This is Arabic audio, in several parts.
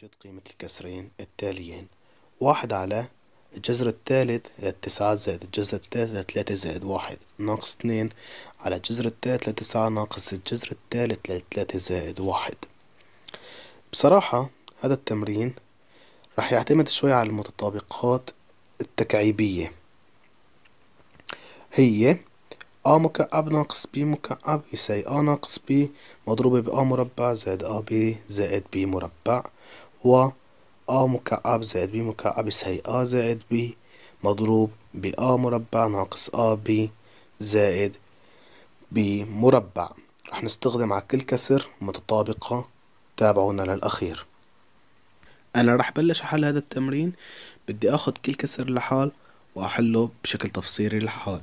توجد قيمة الكسرين التاليين واحد على الجذر الثالث لتسعة زائد الجذر الثالث لتلاتة زائد واحد ناقص اتنين على الجذر الثالث لتسعة ناقص الجذر الثالث لتلاتة زائد واحد بصراحة هذا التمرين راح يعتمد شوي على المتطابقات التكعيبية هي أ مكعب ناقص ب مكعب يساوي أ ناقص ب مضروبة بأ مربع زائد أ ب زائد ب مربع و أ مكعب زائد ب مكعب يساوي أ زائد ب مضروب بأ مربع ناقص أ ب زائد ب مربع رح نستخدم على كل كسر متطابقة تابعونا للأخير أنا رح بلش أحل هذا التمرين بدي أخد كل كسر لحال وأحله بشكل تفصيلي لحال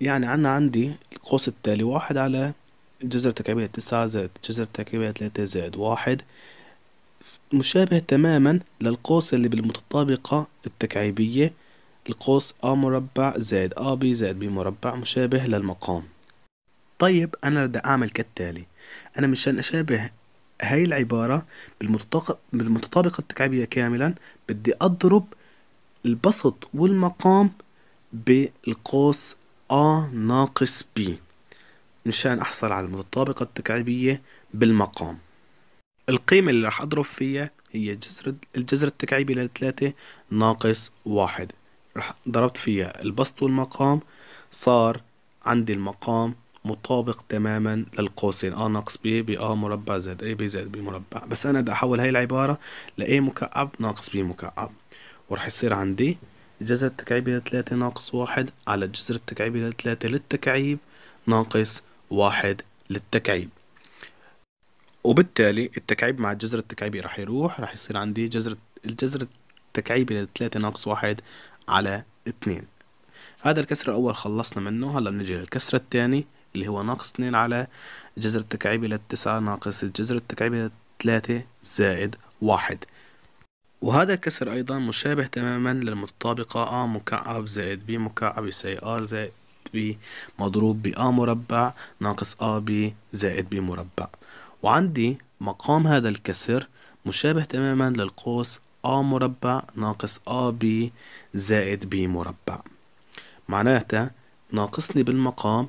يعني عنا عندي القوس التالي واحد على جذر تكعيبية تسعة زائد جذر تكعيبية تلاتة زائد واحد مشابه تماما للقوس اللي بالمتطابقة التكعيبية القوس A مربع زائد ب زائد B مربع مشابه للمقام طيب أنا بدي أعمل كالتالي أنا مشان أشابه هاي العبارة بالمتطابقة التكعيبية كاملا بدي أضرب البسط والمقام بالقوس A ناقص B مشان أحصل على المتطابقة التكعيبية بالمقام القيمة اللي راح أضرب فيها هي جزر الجذر التكعيبي للثلاثة ناقص واحد راح ضربت فيها البسط والمقام صار عندي المقام مطابق تماما للقوسين ا ناقص ب ب ا مربع زائد اي ب زائد ب مربع بس انا بدي احول هاي العباره ل a مكعب ناقص b مكعب وراح يصير عندي الجذر التكعيبي للثلاثة ناقص واحد على الجذر التكعيبي للثلاثة للتكعيب ناقص واحد للتكعيب وبالتالي التكعيب مع الجذر التكعيبي راح يروح راح يصير عندي جذر الجذر التكعيبي لتلاتة ناقص واحد على اتنين هذا الكسر الأول خلصنا منه هلا بنجي للكسر التاني اللي هو ناقص اتنين على جذر التكعيبي للتسعة ناقص الجذر التكعيبي لتلاتة زائد واحد وهذا الكسر أيضا مشابه تماما للمتطابقة أ مكعب زائد ب مكعب يساوي أ زائد ب مضروب ب مربع ناقص أ ب زائد ب مربع وعندي مقام هذا الكسر مشابه تماما للقوس A مربع ناقص AB زائد B مربع معناتها ناقصني بالمقام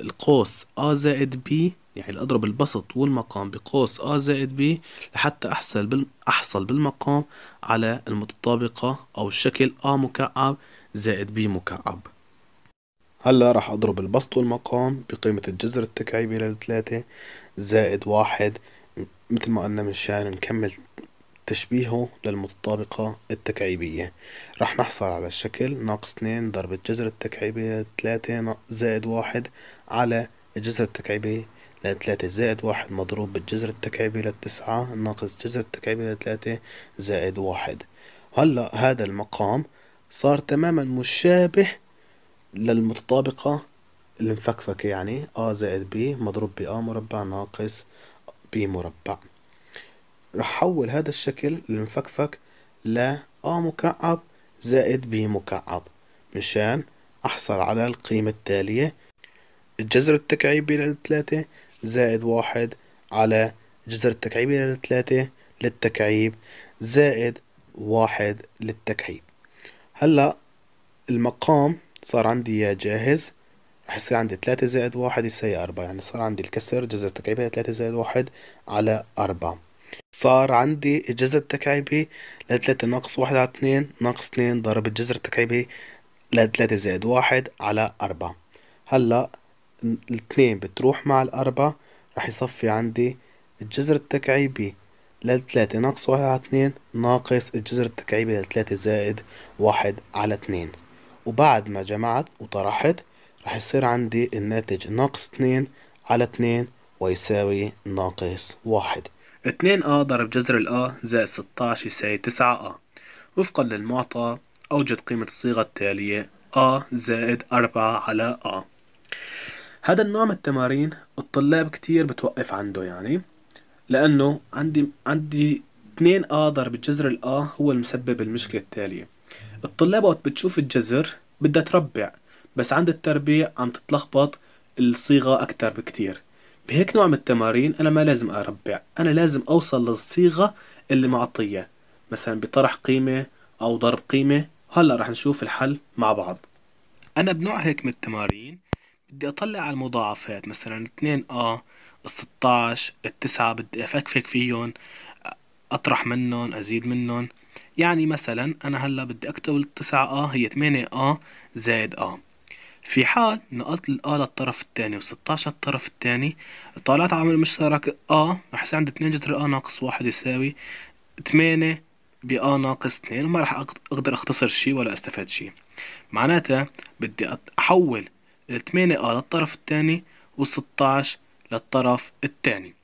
القوس A زائد B يعني اضرب البسط والمقام بقوس A زائد B لحتى احصل بال... احصل بالمقام على المتطابقة او الشكل A مكعب زائد B مكعب هلا راح أضرب البسط والمقام بقيمة الجذر التكعيبي للثلاثة زائد واحد مثل ما قلنا مشان نكمل تشبيهه للمتطابقة التكعيبية راح نحصل على الشكل ناقص اثنين ضرب الجذر التكعيبي للثلاثة زائد واحد على الجذر التكعيبي لتلاتة زائد واحد مضروب بالجذر التكعيبي للتسعة ناقص الجذر التكعيبي لتلاتة زائد واحد هلا هذا المقام صار تماما مشابه للمتطابقة المفكفكة يعني أ زائد ب مضروب ب أ مربع ناقص ب مربع رح حول هذا الشكل المفكفك ل أ مكعب زائد ب مكعب مشان أحصل على القيمة التالية الجذر التكعيبي للثلاثة زائد واحد على الجذر التكعيبي للثلاثة للتكعيب زائد واحد للتكعيب هلأ المقام صار عندي جاهز رح يصير عندي تلاتة زائد واحد يساوي أربعة يعني صار عندي الكسر جذر تكعيبي لتلاتة زائد واحد على أربعة صار عندي الجذر التكعيبي لتلاتة ناقص واحد على اتنين ناقص اتنين ضرب الجذر التكعيبي لتلاتة زائد واحد على أربعة هلأ الاتنين بتروح مع الأربعة رح يصفي عندي الجذر التكعيبي لتلاتة ناقص واحد على اتنين ناقص الجذر التكعيبي لتلاتة زائد واحد على اتنين وبعد ما جمعت وطرحت رح يصير عندي الناتج ناقص 2 على 2 ويساوي ناقص 1 2 a ضرب جذر الآ آه زائد 16 يساوي 9 a آه. وفقا للمعطى أوجد قيمة الصيغة التالية a آه زائد 4 على a هذا النوع من التمارين الطلاب كتير بتوقف عنده يعني لأنه عندي عندي 2 a ضرب جذر ال a هو المسبب المشكلة التالية الطلاب وقت بتشوف الجزر بدها تربع بس عند التربيع عم تتلخبط الصيغة أكتر بكتير بهيك نوع من التمارين أنا ما لازم أربع أنا لازم أوصل للصيغة اللي معطية مثلا بطرح قيمة أو ضرب قيمة هلا رح نشوف الحل مع بعض أنا بنوع هيك من التمارين بدي أطلع على المضاعفات مثلا 2 A ال 16 التسعة بدي أفكفك فيهم أطرح منهم أزيد منهم يعني مثلا أنا هلا بدي أكتب التسعة آ آه، هي 8 آ آه زائد آ آه. في حال نقلت الآ للطرف الثاني و16 للطرف الثاني طالعت عامل مشترك آ رح يصير عندي 2 جذر آ ناقص 1 يساوي 8 بآ ناقص 2 وما رح أقدر أختصر شيء ولا أستفاد شيء معناتها بدي أحول 8 آ للطرف الثاني و16 للطرف الثاني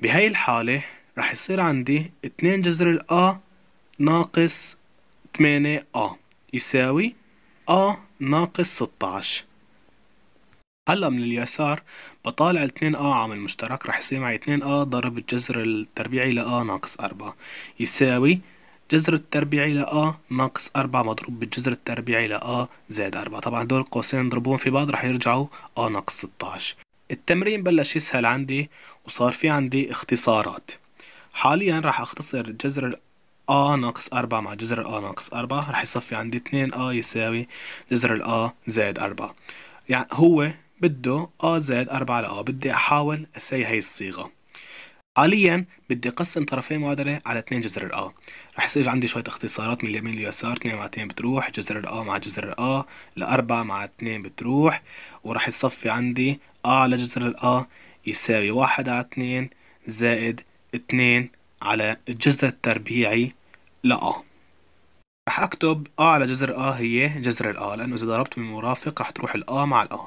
بهاي الحالة رح يصير عندي 2 جذر الآ ناقص 8 أ يساوي أ ناقص 16 هلا من اليسار بطالع الاتنين 2 أ عامل مشترك رح يصير معي 2 أ ضرب الجذر التربيعي لأ ناقص 4 يساوي جذر التربيعي لأ ناقص 4 مضروب بالجذر التربيعي لأ زائد 4 طبعا دول قوسين ضربوهم في بعض رح يرجعوا أ ناقص 16 التمرين بلش يسهل عندي وصار في عندي اختصارات حاليا راح اختصر جذر ا ناقص أربعة مع جذر ال ناقص أربعة رح يصفي عندي اثنين ا يساوي جذر ال زائد أربعة يعني هو بده ا زائد أربعة على ا بدي أحاول أساوي هاي الصيغة حاليا بدي اقسم طرفي معادلة على 2 جذر الأ رح يصير عندي شوية اختصارات من اليمين لليسار 2 مع 2 بتروح جذر الأ مع جذر الأ لأربعة مع 2 بتروح ورح يصفي عندي أ على جذر الأ يساوي واحد على 2 زائد 2 على الجذر التربيعي لأ رح أكتب أ على جذر أ هي جذر الأ لأنه إذا ضربت بمرافق رح تروح الأ مع الأ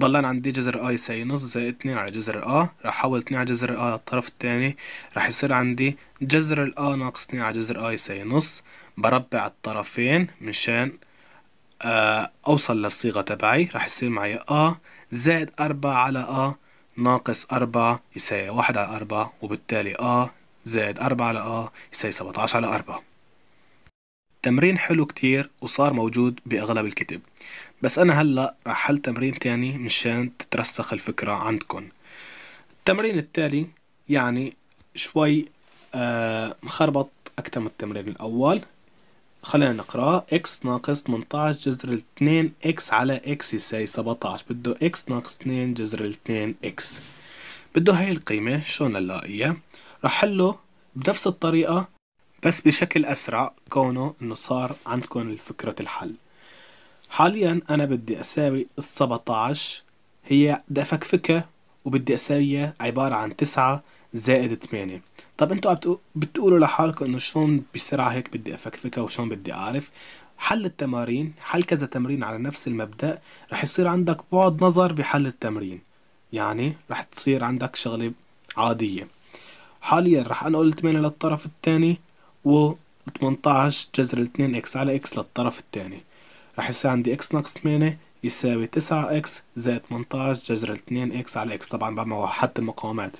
ضلان عندي جذر أ يساوي نص زائد اتنين على جذر أ رح أحول اتنين على جذر أ للطرف التاني رح يصير عندي جذر الأ ناقص اتنين على جذر أ يساوي نص بربع الطرفين منشان أوصل للصيغة تبعي رح يصير معي أ زائد أربعة على أ ناقص أربعة يساوي واحد على أربعة وبالتالي أ زائد 4 آه، على A يساوي 17 على 4 تمرين حلو كتير وصار موجود بأغلب الكتب بس أنا هلأ رح حل تمرين تاني مشان تترسخ الفكرة عندكن التمرين التالي يعني شوي آه، مخربط أكتر من التمرين الأول خلينا نقرأ x ناقص 18 جذر 2 x على x يساوي 17 بده x ناقص 2 جذر 2 x بده هاي القيمة شو نلاقيها رح حله بنفس الطريقة بس بشكل أسرع كونه إنه صار عندكم فكرة الحل حاليا أنا بدي أساوي السبعتاش هي بدي أفكفكها وبدي أساويها عبارة عن تسعة زائد 8 طب انتوا بتقولوا لحالكم انه شلون بسرعه هيك بدي افكفكها وشلون بدي اعرف حل التمارين حل كذا تمرين على نفس المبدا رح يصير عندك بعد نظر بحل التمرين يعني رح تصير عندك شغله عاديه حاليا راح انقل 8 للطرف الثاني و 18 جذر 2 اكس على اكس للطرف الثاني راح يصير عندي اكس ناقص 8 يساوي 9 اكس زائد 18 جذر 2 اكس على اكس طبعا بعد ما وحدت المقاومات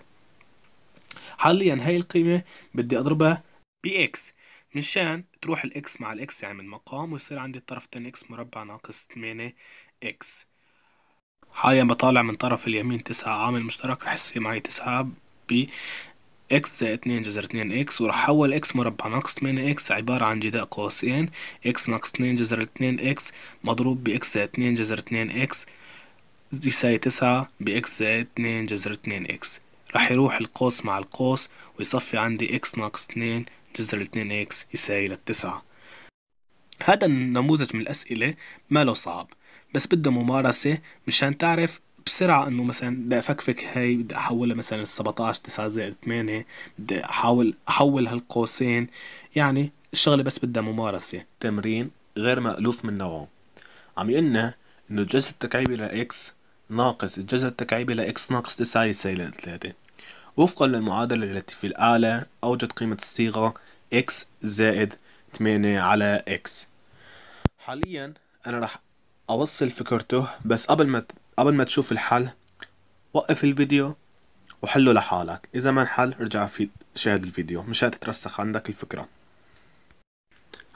حاليا هاي القيمة بدي اضربها باكس مشان تروح الاكس مع الاكس يعني من مقام ويصير عندي الطرف الثاني اكس مربع ناقص 8 اكس حاليا بطالع من طرف اليمين 9 عامل مشترك رح يصير معي 9 ب اكس 2 جذر 2 اكس وراح احول اكس مربع ناقص 8 اكس عبارة عن جداء قوسين اكس ناقص 2 جذر 2 اكس مضروب باكس زائد 2 جذر 2 اكس يساوي 9 باكس زائد 2 جذر 2 اكس راح يروح القوس مع القوس ويصفي عندي اكس ناقص 2 جذر 2 اكس يساوي للتسعة هذا النموذج من الأسئلة ما له صعب بس بده ممارسة مشان تعرف بسرعه انه مثلا بدي افكفك هاي بدي احولها مثلا ل 17 9 زائد 8 بدي احاول احول هالقوسين يعني الشغله بس بدها ممارسه تمرين غير مألوف من نوعه عم يقلنا انه الجزء التكعيبي لاكس ناقص الجزء التكعيبي لاكس ناقص 9 يساوي 3 وفقا للمعادلة التي في الأعلى أوجد قيمة الصيغة x زائد 8 على x حاليا أنا راح أوصل فكرته بس قبل ما قبل ما تشوف الحل وقف الفيديو وحله لحالك إذا ما انحل ارجع في شاهد الفيديو مشان تترسخ عندك الفكرة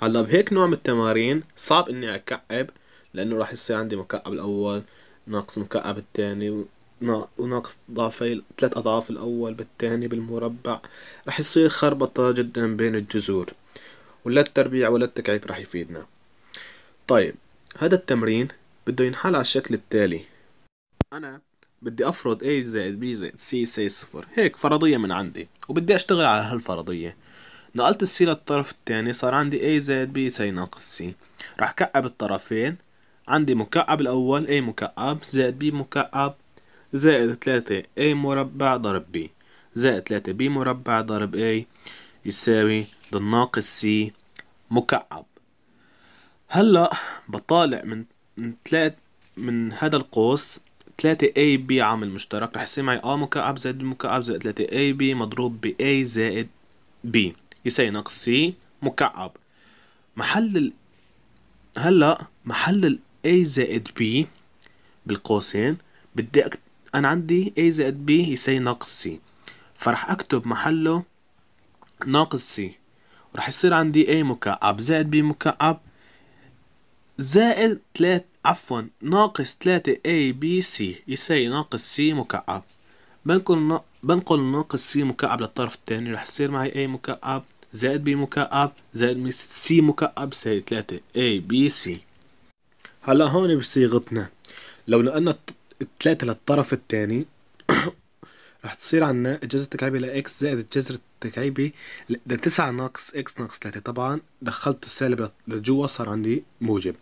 هلا بهيك نوع من التمارين صعب اني اكعب لانه راح يصير عندي مكعب الاول ناقص مكعب الثاني وناقص ضعفي ثلاث اضعاف الاول بالثاني بالمربع راح يصير خربطة جدا بين الجذور ولا التربيع ولا التكعيب راح يفيدنا طيب هذا التمرين بده ينحل على الشكل التالي انا بدي افرض A زائد B زائد C يساوي صفر هيك فرضية من عندي وبدي اشتغل على هالفرضية نقلت السي للطرف الثاني صار عندي A زائد B يساوي ناقص C راح كعب الطرفين عندي مكعب الأول A مكعب زائد B مكعب زائد 3 A مربع ضرب B زائد 3 B مربع ضرب A يساوي ناقص C مكعب هلأ بطالع من من ثلاث من هذا القوس 3 اي b عامل مشترك رح يصير معي ا مكعب زائد مكعب زائد 3 اي b مضروب ب a زائد b يساوي ناقص c مكعب محل ال... هلا محل ال a زائد b بالقوسين بدي أكت... انا عندي a زائد b يساوي ناقص c فرح اكتب محله ناقص c رح يصير عندي a مكعب زائد b مكعب زائد 3 عفوا ناقص 3 ABC يساوي ناقص C مكعب بنقل نا... بنقل ناقص C مكعب للطرف الثاني رح يصير معي A مكعب زائد B مكعب زائد C مكعب يساوي 3 ABC هلا هون بصيغتنا لو نقلنا الثلاثة للطرف الثاني رح تصير عنا الجذر التكعيبي لإكس زائد الجذر التكعيبي ده ناقص إكس ناقص ثلاثة طبعا دخلت السالب لجوا صار عندي موجب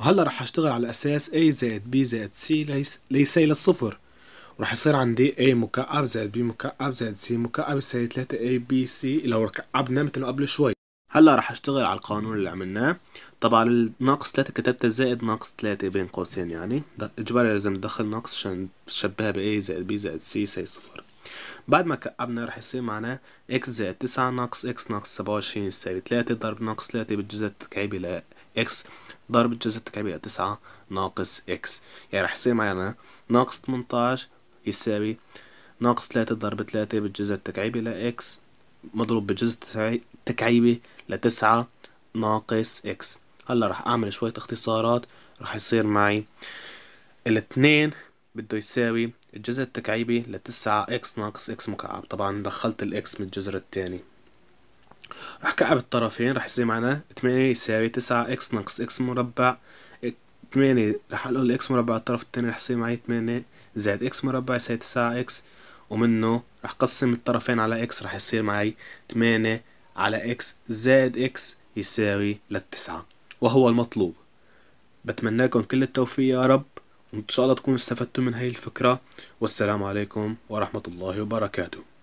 وهلا رح اشتغل على اساس A زائد B زائد C ليس ليس الى الصفر يصير عندي A مكعب زائد B مكعب زائد C مكعب يساوي 3 a B C لو كعبناه مثل قبل شوي هلا رح اشتغل على القانون اللي عملناه طبعا الناقص 3 كتبته زائد ناقص 3 بين قوسين يعني اجباري لازم ندخل ناقص عشان تشبهها ب A زائد B زائد C يساوي صفر بعد ما كعبنا رح يصير معنا x زائد 9 ناقص x ناقص 27 يساوي 3 ضرب ناقص 3 بالجزء التكعيبي ل x ضرب الجزء التكعيبي تسعة ناقص إكس يعني رح يصير معنا ناقص تمنتاش يساوي ناقص تلاتة ضرب تلاتة بالجزء التكعيبي لإكس مضروب بالجزء التكعيبي لتسعة ناقص إكس هلا رح أعمل شوية اختصارات رح يصير معي الاتنين بده يساوي الجزء التكعيبي لتسعة إكس ناقص إكس مكعب طبعا دخلت الإكس من الجذر التاني رح كعب الطرفين رح يصير معنا 8 يساوي 9 اكس ناقص اكس مربع 8 رح اقول اكس مربع الطرف الثاني رح يصير معي 8 زائد اكس مربع يساوي 9 اكس ومنه رح قسم الطرفين على اكس رح يصير معي 8 على اكس زائد اكس يساوي للتسعة وهو المطلوب لكم كل التوفيق يا رب وان شاء الله تكونوا استفدتوا من هاي الفكرة والسلام عليكم ورحمة الله وبركاته